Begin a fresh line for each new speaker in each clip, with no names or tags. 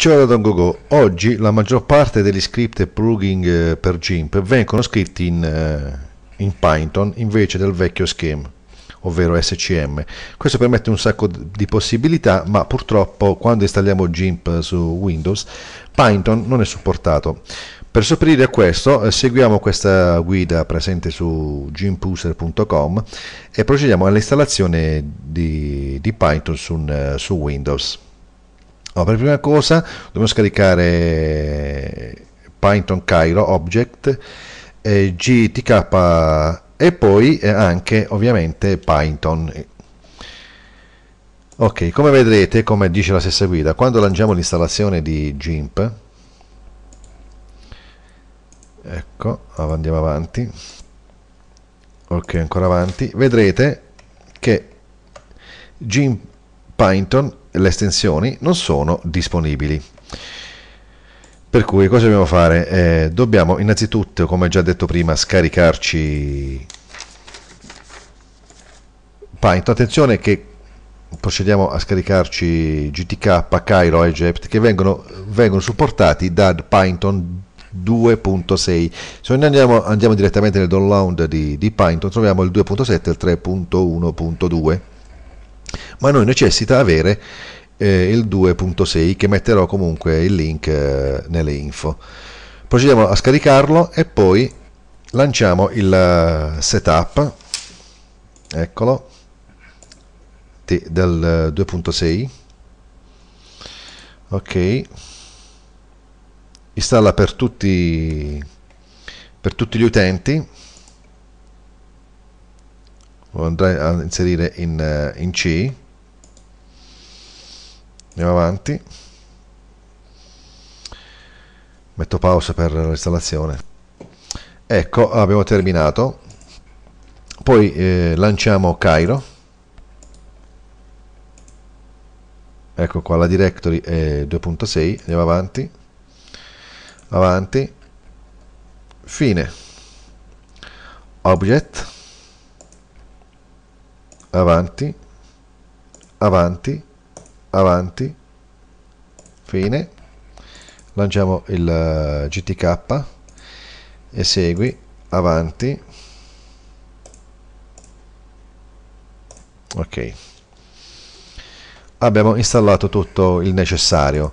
Ciao da Don Gogo, oggi la maggior parte degli script e plugin eh, per GIMP vengono scritti in, eh, in Python invece del vecchio schema ovvero SCM. Questo permette un sacco di possibilità, ma purtroppo quando installiamo GIMP su Windows, Python non è supportato. Per sopperire a questo, eh, seguiamo questa guida presente su gimpuser.com e procediamo all'installazione di, di Python su, su Windows. Allora, per prima cosa dobbiamo scaricare Python Cairo Object, eh, GTK e poi eh, anche ovviamente Python. Ok, come vedrete, come dice la stessa guida, quando lanciamo l'installazione di GIMP, ecco, andiamo avanti, ok, ancora avanti, vedrete che GIMP Python le estensioni non sono disponibili. Per cui cosa dobbiamo fare? Eh, dobbiamo innanzitutto, come già detto prima, scaricarci Python. Attenzione che procediamo a scaricarci GTK, Cairo e Jept che vengono, vengono, supportati da Python 2.6 se noi andiamo, andiamo, direttamente nel download di, di Python troviamo il 2.7 e il 3.1.2 ma non necessita avere eh, il 2.6 che metterò comunque il link eh, nelle info procediamo a scaricarlo e poi lanciamo il eh, setup eccolo del 2.6 eh, ok installa per tutti per tutti gli utenti lo andrei a inserire in, eh, in C andiamo avanti metto pausa per l'installazione ecco abbiamo terminato poi eh, lanciamo Cairo ecco qua la directory è 2.6 andiamo avanti avanti fine object avanti, avanti, avanti, fine, lanciamo il eh, GTK, e segui, avanti, ok. Abbiamo installato tutto il necessario.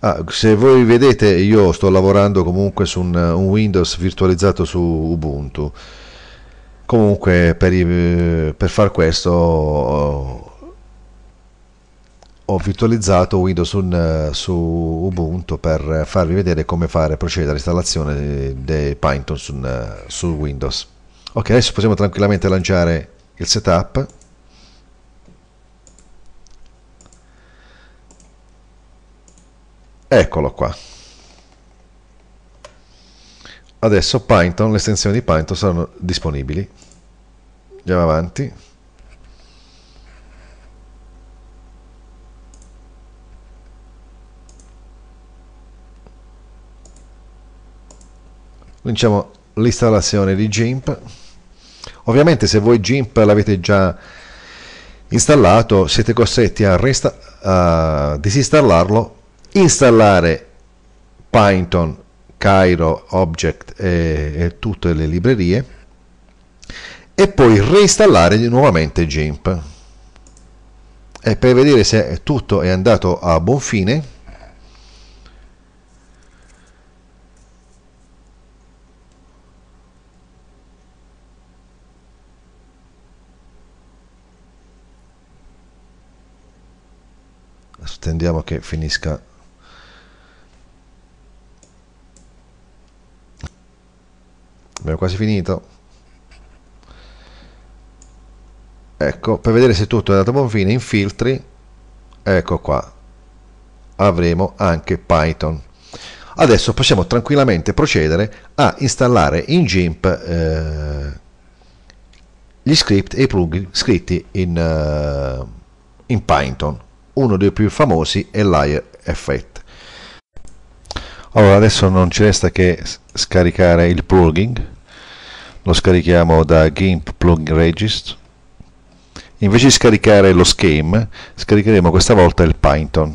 Ah, se voi vedete io sto lavorando comunque su un, un Windows virtualizzato su Ubuntu comunque per, i, per far questo ho, virtualizzato Windows un, su Ubuntu per farvi vedere come fare procedere all'installazione di Python su, su Windows ok adesso possiamo tranquillamente lanciare il setup eccolo qua adesso Python, le estensioni di Python saranno disponibili. Andiamo avanti. Cominciamo l'installazione di GIMP. Ovviamente se voi GIMP l'avete già installato siete costretti a, a disinstallarlo, installare Python Cairo Object e, e tutte le librerie e poi reinstallare nuovamente GIMP e per vedere se tutto è andato a buon fine attendiamo che finisca abbiamo quasi finito ecco per vedere se tutto è andato a buon fine in filtri ecco qua avremo anche Python adesso possiamo tranquillamente procedere a installare in GIMP eh, gli script e i plugin scritti in, uh, in Python uno dei più famosi è Layer allora adesso non ci resta che scaricare il plugin lo scarichiamo da GIMP plugin regist invece di scaricare lo scheme scaricheremo questa volta il Python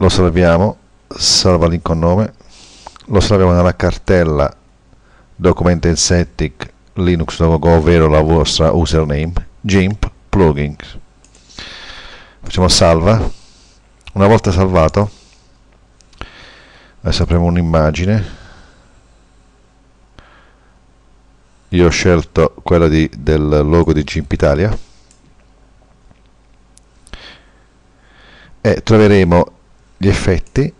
lo salviamo salva con nome, lo salviamo nella cartella document and setting linux logo ovvero la vostra username gimp Plugins. facciamo salva una volta salvato adesso eh, apriamo un'immagine io ho scelto quella di, del logo di Gimp Italia e troveremo gli effetti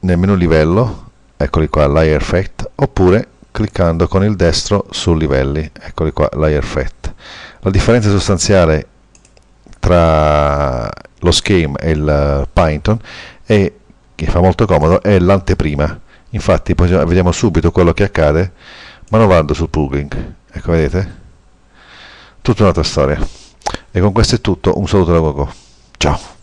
nel menu livello eccoli qua layer effect oppure cliccando con il destro su livelli eccoli qua layer effect la differenza sostanziale tra lo scheme e il Python è che fa molto comodo, è l'anteprima. Infatti vediamo subito quello che accade manovrando sul plugin. Ecco, vedete? Tutta un'altra storia. E con questo è tutto, un saluto da Coco. Ciao!